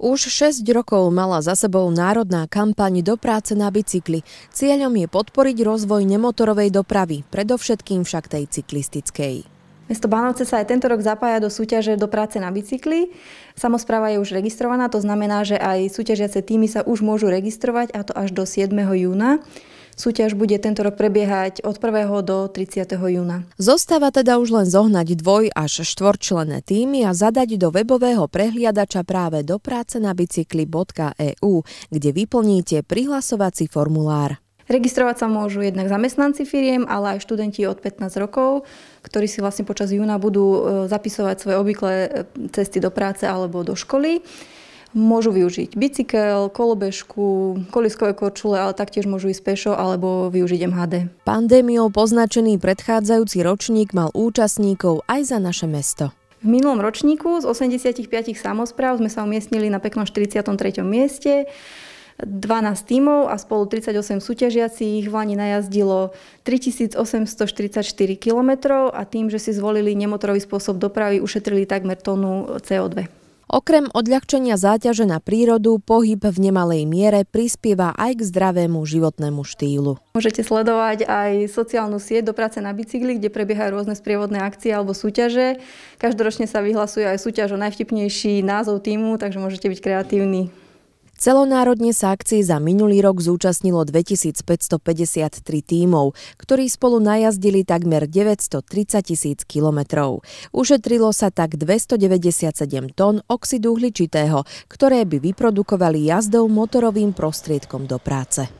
Už 6 rokov mala za sebou národná kampaň do práce na bicykli. Cieľom je podporiť rozvoj nemotorovej dopravy, predovšetkým však tej cyklistickej. Mesto Bánovce sa aj tento rok zapája do súťaže do práce na bicykli. Samozpráva je už registrovaná, to znamená, že aj súťažiace týmy sa už môžu registrovať a to až do 7. júna. Súťaž bude tento rok prebiehať od 1. do 30. júna. Zostáva teda už len zohnať dvoj až štvorčlené týmy a zadať do webového prehliadača práve do práce na bicykli.eu, kde vyplníte prihlasovací formulár. Registrovať sa môžu jednak zamestnanci firiem, ale aj študenti od 15 rokov, ktorí si vlastne počas júna budú e, zapisovať svoje obvyklé e, cesty do práce alebo do školy. Môžu využiť bicykel, kolobežku, koliskové korčule, ale taktiež môžu ísť pešo alebo využiť MHD. Pandémiou poznačený predchádzajúci ročník mal účastníkov aj za naše mesto. V minulom ročníku z 85 samozpráv sme sa umiestnili na peknom 43. mieste. 12 tímov a spolu 38 súťažiacich v Lani najazdilo 3844 km a tým, že si zvolili nemotorový spôsob dopravy, ušetrili takmer tonu CO2. Okrem odľahčenia záťaže na prírodu, pohyb v nemalej miere prispieva aj k zdravému životnému štýlu. Môžete sledovať aj sociálnu sieť do práce na bicykli, kde prebiehajú rôzne sprievodné akcie alebo súťaže. Každoročne sa vyhlasuje aj súťaž o najvtipnejší názov týmu, takže môžete byť kreatívni. Celonárodne sa akcie za minulý rok zúčastnilo 2553 tímov, ktorí spolu najazdili takmer 930 tisíc kilometrov. Ušetrilo sa tak 297 tón oxidu uhličitého, ktoré by vyprodukovali jazdou motorovým prostriedkom do práce.